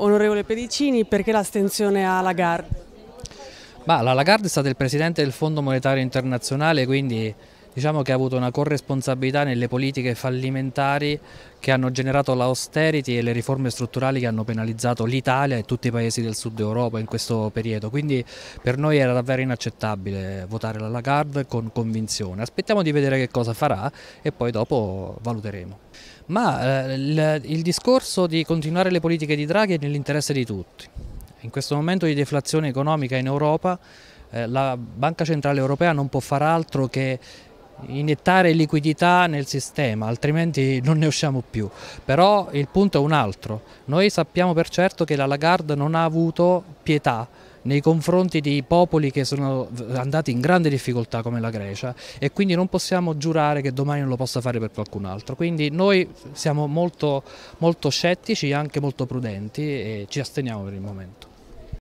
Onorevole Pedicini, perché l'astensione a Lagarde? Ma la Lagarde è stata il presidente del Fondo Monetario Internazionale, quindi diciamo che ha avuto una corresponsabilità nelle politiche fallimentari che hanno generato l'austerity e le riforme strutturali che hanno penalizzato l'Italia e tutti i paesi del sud Europa in questo periodo. Quindi per noi era davvero inaccettabile votare la Lagarde con convinzione. Aspettiamo di vedere che cosa farà e poi dopo valuteremo. Ma eh, il, il discorso di continuare le politiche di Draghi è nell'interesse di tutti. In questo momento di deflazione economica in Europa eh, la Banca Centrale Europea non può far altro che iniettare liquidità nel sistema, altrimenti non ne usciamo più. Però il punto è un altro. Noi sappiamo per certo che la Lagarde non ha avuto pietà nei confronti di popoli che sono andati in grande difficoltà come la Grecia e quindi non possiamo giurare che domani non lo possa fare per qualcun altro. Quindi noi siamo molto, molto scettici e anche molto prudenti e ci asteniamo per il momento.